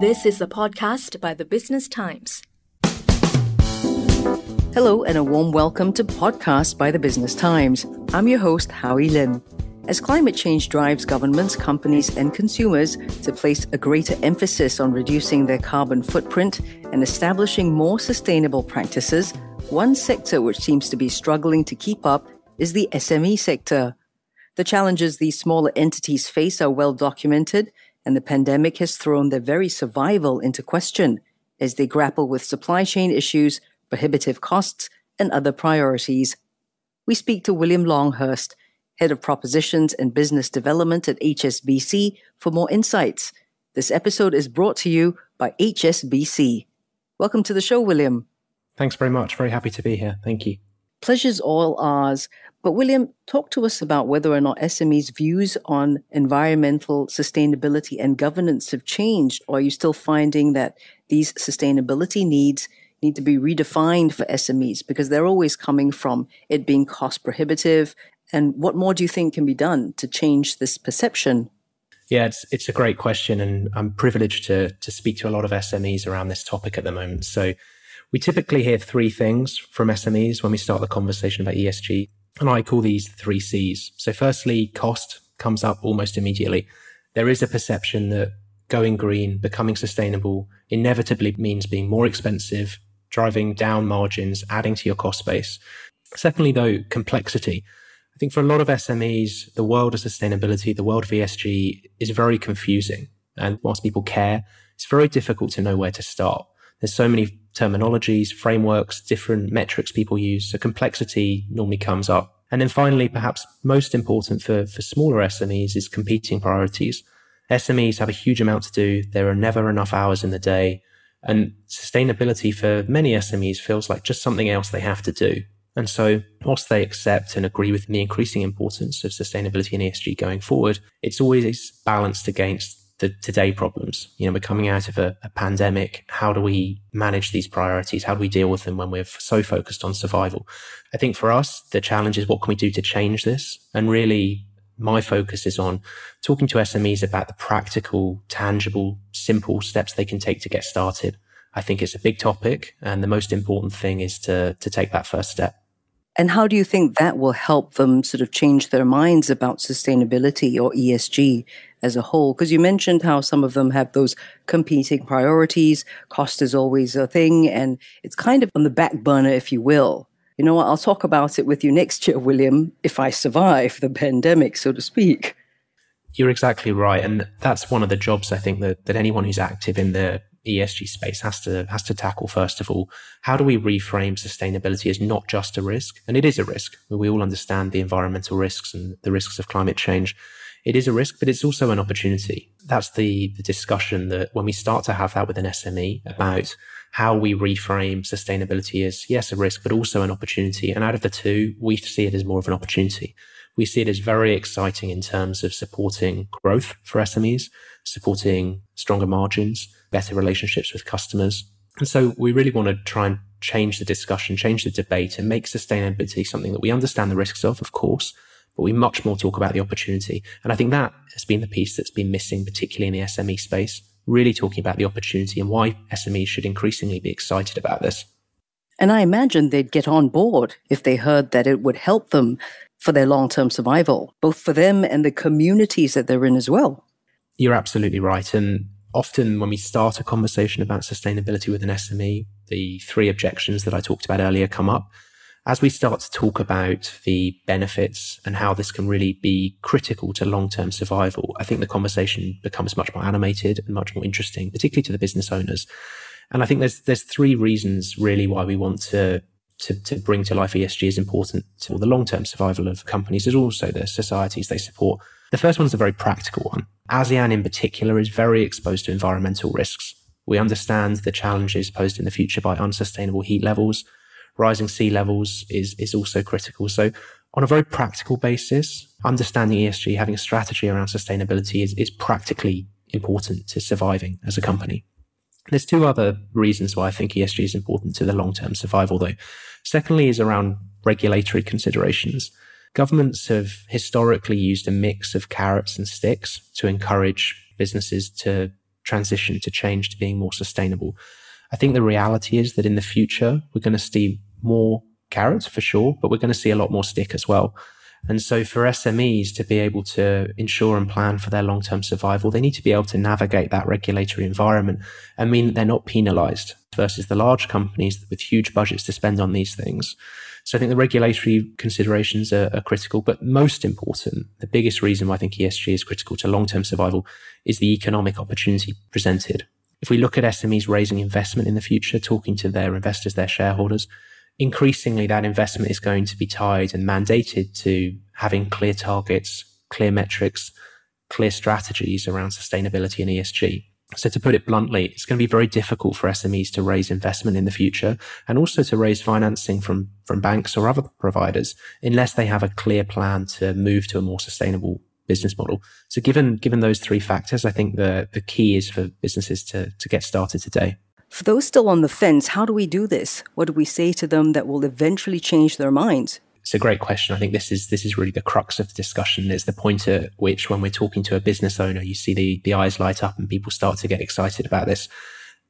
This is a podcast by the Business Times. Hello, and a warm welcome to Podcast by the Business Times. I'm your host, Howie Lim. As climate change drives governments, companies, and consumers to place a greater emphasis on reducing their carbon footprint and establishing more sustainable practices, one sector which seems to be struggling to keep up is the SME sector. The challenges these smaller entities face are well documented and the pandemic has thrown their very survival into question as they grapple with supply chain issues, prohibitive costs, and other priorities. We speak to William Longhurst, Head of Propositions and Business Development at HSBC, for more insights. This episode is brought to you by HSBC. Welcome to the show, William. Thanks very much. Very happy to be here. Thank you. Pleasure's all ours. But, William, talk to us about whether or not SME's views on environmental sustainability and governance have changed, or are you still finding that these sustainability needs need to be redefined for SMEs because they're always coming from it being cost prohibitive? And what more do you think can be done to change this perception? Yeah, it's, it's a great question. And I'm privileged to, to speak to a lot of SMEs around this topic at the moment. So, we typically hear three things from SMEs when we start the conversation about ESG. And I call these three C's. So, firstly, cost comes up almost immediately. There is a perception that going green, becoming sustainable, inevitably means being more expensive, driving down margins, adding to your cost base. Secondly, though, complexity. I think for a lot of SMEs, the world of sustainability, the world of ESG is very confusing. And whilst people care, it's very difficult to know where to start. There's so many terminologies, frameworks, different metrics people use. So complexity normally comes up. And then finally, perhaps most important for, for smaller SMEs is competing priorities. SMEs have a huge amount to do. There are never enough hours in the day. And sustainability for many SMEs feels like just something else they have to do. And so, whilst they accept and agree with the increasing importance of sustainability and ESG going forward, it's always balanced against the today problems. You know, we're coming out of a, a, pandemic. How do we manage these priorities? How do we deal with them when we're so focused on survival? I think for us, the challenge is what can we do to change this? And really, my focus is on talking to SMEs about the practical, tangible, simple steps they can take to get started. I think it's a big topic. And the most important thing is to, to take that first step. And how do you think that will help them sort of change their minds about sustainability or ESG as a whole? Because you mentioned how some of them have those competing priorities. Cost is always a thing, and it's kind of on the back burner, if you will. You know what? I'll talk about it with you next year, William, if I survive the pandemic, so to speak. You're exactly right. And that's one of the jobs I think that, that anyone who's active in the ESG space has to has to tackle first of all. How do we reframe sustainability as not just a risk? And it is a risk. We all understand the environmental risks and the risks of climate change. It is a risk, but it's also an opportunity. That's the, the discussion that when we start to have that with an SME about how we reframe sustainability as yes, a risk, but also an opportunity. And out of the two, we see it as more of an opportunity. We see it as very exciting in terms of supporting growth for SMEs supporting stronger margins, better relationships with customers. And so we really want to try and change the discussion, change the debate and make sustainability something that we understand the risks of, of course, but we much more talk about the opportunity. And I think that has been the piece that's been missing, particularly in the SME space, really talking about the opportunity and why SMEs should increasingly be excited about this. And I imagine they'd get on board if they heard that it would help them for their long term survival, both for them and the communities that they're in as well. You're absolutely right. And often when we start a conversation about sustainability with an SME, the three objections that I talked about earlier come up. As we start to talk about the benefits and how this can really be critical to long term survival, I think the conversation becomes much more animated and much more interesting, particularly to the business owners. And I think there's there's three reasons really why we want to to, to bring to life ESG is important for the long term survival of companies, as also the societies they support the first one's a very practical one. ASEAN in particular is very exposed to environmental risks. We understand the challenges posed in the future by unsustainable heat levels. Rising sea levels is, is also critical. So on a very practical basis, understanding ESG, having a strategy around sustainability is, is practically important to surviving as a company. There's two other reasons why I think ESG is important to the long term survival, though. Secondly, is around regulatory considerations. Governments have historically used a mix of carrots and sticks to encourage businesses to transition to change to being more sustainable. I think the reality is that in the future, we're going to see more carrots for sure, but we're going to see a lot more stick as well. And so for SMEs to be able to ensure and plan for their long term survival, they need to be able to navigate that regulatory environment and mean that they're not penalized versus the large companies with huge budgets to spend on these things so I think the regulatory considerations are, are critical, but most important, the biggest reason why I think ESG is critical to long term survival is the economic opportunity presented. If we look at SMEs raising investment in the future, talking to their investors, their shareholders, increasingly that investment is going to be tied and mandated to having clear targets, clear metrics, clear strategies around sustainability and ESG. So to put it bluntly, it's going to be very difficult for SMEs to raise investment in the future and also to raise financing from, from banks or other providers unless they have a clear plan to move to a more sustainable business model. So given, given those three factors, I think the, the key is for businesses to, to get started today. For those still on the fence, how do we do this? What do we say to them that will eventually change their minds? It's a great question. I think this is this is really the crux of the discussion. It's the point at which, when we're talking to a business owner, you see the the eyes light up and people start to get excited about this.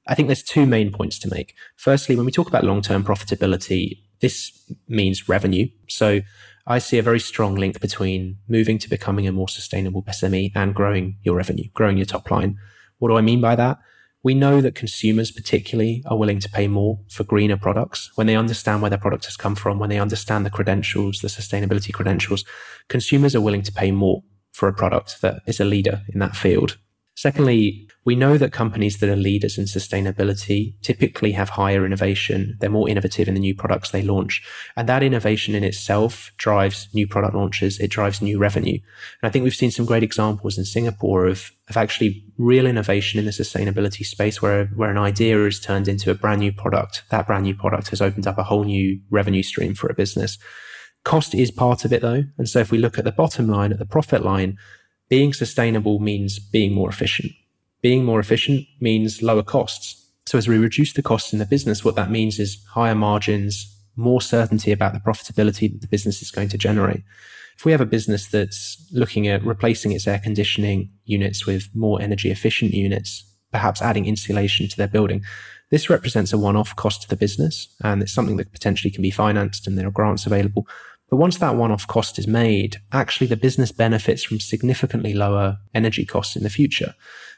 I think there's two main points to make. Firstly, when we talk about long term profitability, this means revenue. So I see a very strong link between moving to becoming a more sustainable SME and growing your revenue, growing your top line. What do I mean by that? We know that consumers, particularly, are willing to pay more for greener products when they understand where their product has come from, when they understand the credentials, the sustainability credentials. Consumers are willing to pay more for a product that is a leader in that field. Secondly, we know that companies that are leaders in sustainability typically have higher innovation. They're more innovative in the new products they launch. And that innovation in itself drives new product launches. It drives new revenue. And I think we've seen some great examples in Singapore of, of actually real innovation in the sustainability space where, where an idea is turned into a brand new product. That brand new product has opened up a whole new revenue stream for a business. Cost is part of it though. And so if we look at the bottom line, at the profit line, being sustainable means being more efficient. Being more efficient means lower costs. So as we reduce the costs in the business, what that means is higher margins, more certainty about the profitability that the business is going to generate. If we have a business that's looking at replacing its air conditioning units with more energy efficient units, perhaps adding insulation to their building, this represents a one off cost to the business and it's something that potentially can be financed and there are grants available. But once that one off cost is made, actually the business benefits from significantly lower energy costs in the future.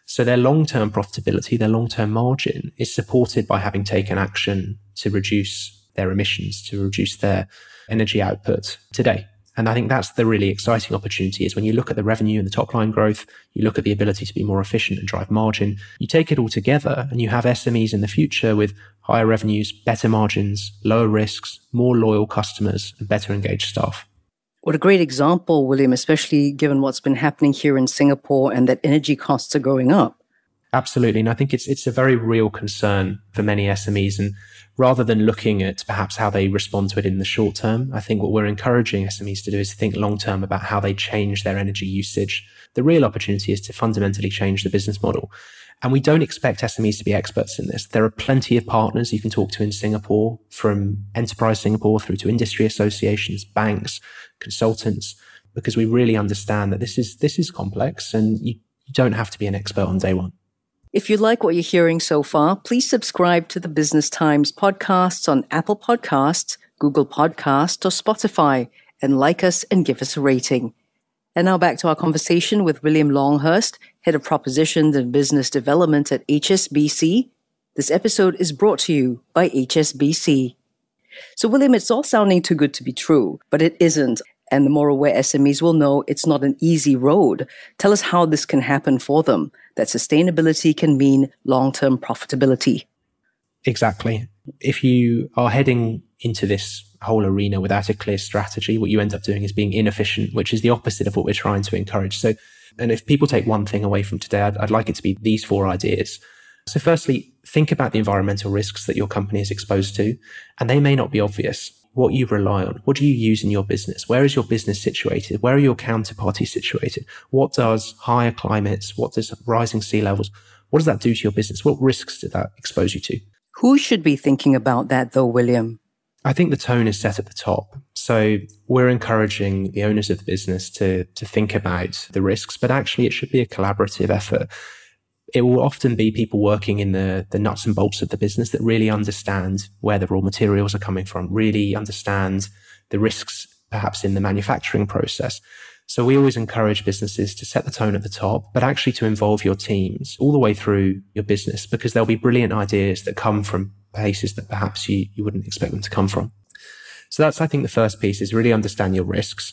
So their long term profitability, their long term margin is supported by having taken action to reduce their emissions, to reduce their energy output today. And I think that's the really exciting opportunity is when you look at the revenue and the top line growth, you look at the ability to be more efficient and drive margin, you take it all together and you have SMEs in the future with higher revenues, better margins, lower risks, more loyal customers, and better engaged staff. What a great example, William, especially given what's been happening here in Singapore and that energy costs are going up. Absolutely. And I think it's it's a very real concern for many SMEs. And rather than looking at perhaps how they respond to it in the short term, I think what we're encouraging SMEs to do is think long term about how they change their energy usage. The real opportunity is to fundamentally change the business model. And we don't expect SMEs to be experts in this. There are plenty of partners you can talk to in Singapore, from Enterprise Singapore through to industry associations, banks, consultants, because we really understand that this is this is complex and you, you don't have to be an expert on day one. If you like what you're hearing so far, please subscribe to the Business Times podcasts on Apple Podcasts, Google Podcasts, or Spotify, and like us and give us a rating. And now back to our conversation with William Longhurst, Head of Propositions and Business Development at HSBC. This episode is brought to you by HSBC. So, William, it's all sounding too good to be true, but it isn't and the more aware SMEs will know it's not an easy road. Tell us how this can happen for them, that sustainability can mean long term profitability. Exactly. If you are heading into this whole arena without a clear strategy, what you end up doing is being inefficient, which is the opposite of what we're trying to encourage. So, and if people take one thing away from today, I'd, I'd like it to be these four ideas. So, firstly, think about the environmental risks that your company is exposed to, and they may not be obvious what you rely on. What do you use in your business? Where is your business situated? Where are your counterparties situated? What does higher climates, what does rising sea levels, what does that do to your business? What risks did that expose you to? Who should be thinking about that though, William? I think the tone is set at the top. So we're encouraging the owners of the business to, to think about the risks, but actually it should be a collaborative effort it will often be people working in the, the nuts and bolts of the business that really understand where the raw materials are coming from, really understand the risks perhaps in the manufacturing process. So we always encourage businesses to set the tone at the top, but actually to involve your teams all the way through your business because there'll be brilliant ideas that come from places that perhaps you, you wouldn't expect them to come from. So that's, I think, the first piece is really understand your risks.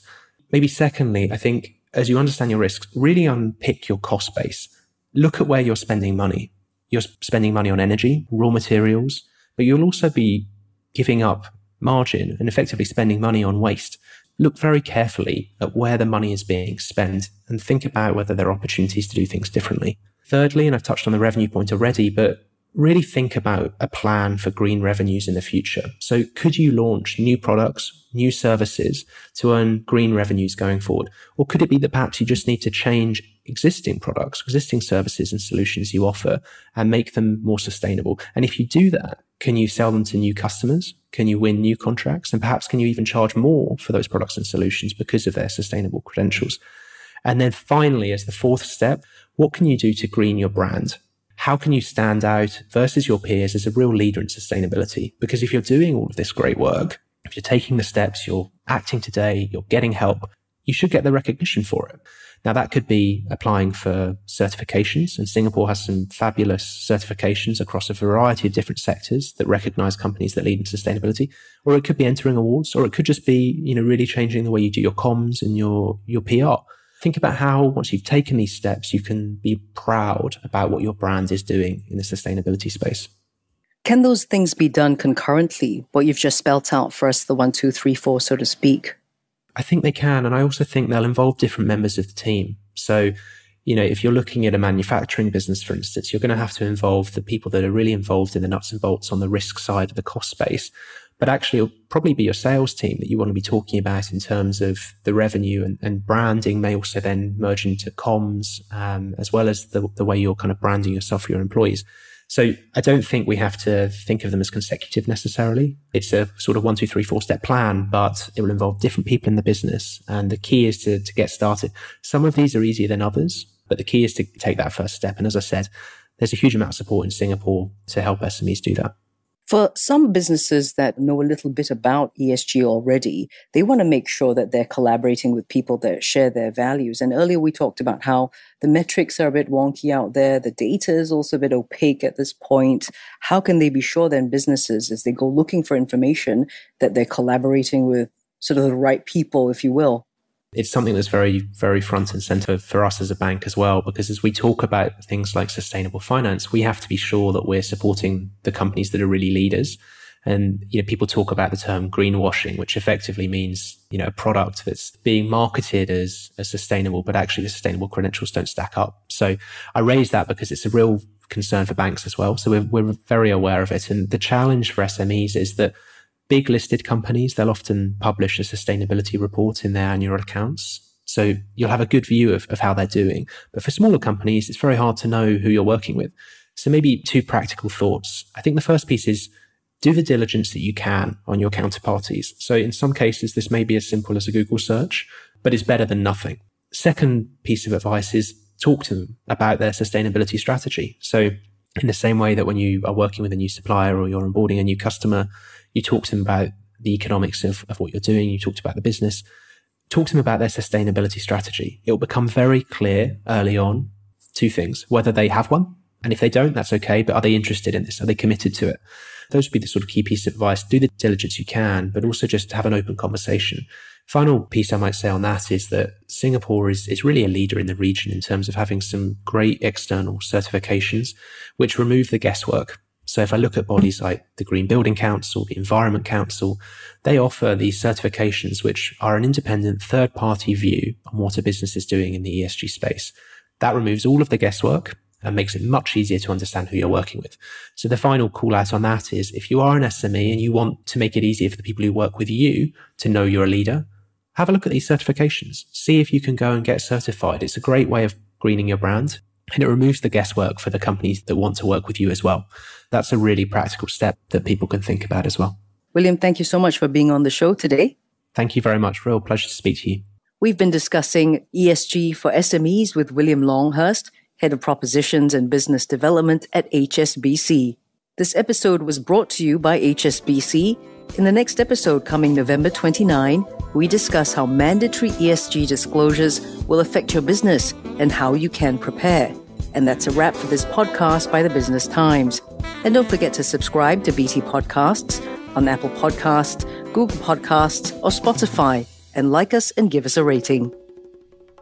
Maybe secondly, I think as you understand your risks, really unpick your cost base look at where you're spending money. You're spending money on energy, raw materials, but you'll also be giving up margin and effectively spending money on waste. Look very carefully at where the money is being spent and think about whether there are opportunities to do things differently. Thirdly, and I've touched on the revenue point already, but really think about a plan for green revenues in the future. So could you launch new products, new services to earn green revenues going forward? Or could it be that perhaps you just need to change existing products, existing services and solutions you offer and make them more sustainable? And if you do that, can you sell them to new customers? Can you win new contracts? And perhaps can you even charge more for those products and solutions because of their sustainable credentials? And then finally, as the fourth step, what can you do to green your brand? how can you stand out versus your peers as a real leader in sustainability? Because if you're doing all of this great work, if you're taking the steps, you're acting today, you're getting help, you should get the recognition for it. Now that could be applying for certifications and Singapore has some fabulous certifications across a variety of different sectors that recognize companies that lead in sustainability, or it could be entering awards, or it could just be, you know, really changing the way you do your comms and your, your PR think about how once you've taken these steps, you can be proud about what your brand is doing in the sustainability space. Can those things be done concurrently? What you've just spelt out for us, the one, two, three, four, so to speak. I think they can. And I also think they'll involve different members of the team. So, you know, if you're looking at a manufacturing business, for instance, you're going to have to involve the people that are really involved in the nuts and bolts on the risk side of the cost space but actually it'll probably be your sales team that you want to be talking about in terms of the revenue and, and branding may also then merge into comms, um, as well as the, the way you're kind of branding yourself for your employees. So I don't think we have to think of them as consecutive necessarily. It's a sort of one, two, three, four step plan, but it will involve different people in the business. And the key is to, to get started. Some of these are easier than others, but the key is to take that first step. And as I said, there's a huge amount of support in Singapore to help SMEs do that. For some businesses that know a little bit about ESG already, they want to make sure that they're collaborating with people that share their values. And earlier we talked about how the metrics are a bit wonky out there. The data is also a bit opaque at this point. How can they be sure then businesses, as they go looking for information, that they're collaborating with sort of the right people, if you will? it's something that's very, very front and center for us as a bank as well, because as we talk about things like sustainable finance, we have to be sure that we're supporting the companies that are really leaders. And you know, people talk about the term greenwashing, which effectively means you know a product that's being marketed as, as sustainable, but actually the sustainable credentials don't stack up. So I raise that because it's a real concern for banks as well. So we're, we're very aware of it. And the challenge for SMEs is that big listed companies, they'll often publish a sustainability report in their annual accounts. So you'll have a good view of, of how they're doing. But for smaller companies, it's very hard to know who you're working with. So maybe two practical thoughts. I think the first piece is do the diligence that you can on your counterparties. So in some cases, this may be as simple as a Google search, but it's better than nothing. Second piece of advice is talk to them about their sustainability strategy. So in the same way that when you are working with a new supplier or you're onboarding a new customer, you talk to them about the economics of, of what you're doing, you talked about the business, talk to them about their sustainability strategy. It will become very clear early on two things whether they have one, and if they don't, that's okay, but are they interested in this? Are they committed to it? Those would be the sort of key piece of advice. Do the diligence you can, but also just have an open conversation. Final piece I might say on that is that Singapore is, is really a leader in the region in terms of having some great external certifications, which remove the guesswork. So if I look at bodies like the Green Building Council, the Environment Council, they offer these certifications, which are an independent third party view on what a business is doing in the ESG space. That removes all of the guesswork and makes it much easier to understand who you're working with. So the final call out on that is if you are an SME and you want to make it easier for the people who work with you to know you're a leader, have a look at these certifications. See if you can go and get certified. It's a great way of greening your brand and it removes the guesswork for the companies that want to work with you as well. That's a really practical step that people can think about as well. William, thank you so much for being on the show today. Thank you very much. Real pleasure to speak to you. We've been discussing ESG for SMEs with William Longhurst. Head of Propositions and Business Development at HSBC. This episode was brought to you by HSBC. In the next episode, coming November 29, we discuss how mandatory ESG disclosures will affect your business and how you can prepare. And that's a wrap for this podcast by the Business Times. And don't forget to subscribe to BT Podcasts on Apple Podcasts, Google Podcasts, or Spotify, and like us and give us a rating.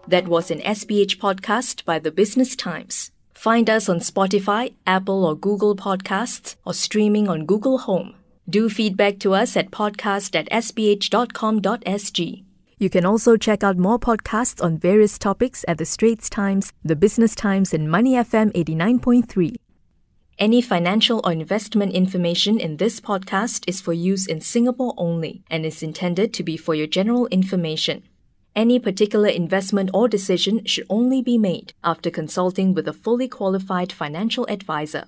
That was an SBH podcast by the Business Times. Find us on Spotify, Apple or Google Podcasts, or streaming on Google Home. Do feedback to us at podcast at sbh.com.sg. You can also check out more podcasts on various topics at The Straits Times, The Business Times, and Money FM 89.3. Any financial or investment information in this podcast is for use in Singapore only and is intended to be for your general information. Any particular investment or decision should only be made after consulting with a fully qualified financial advisor.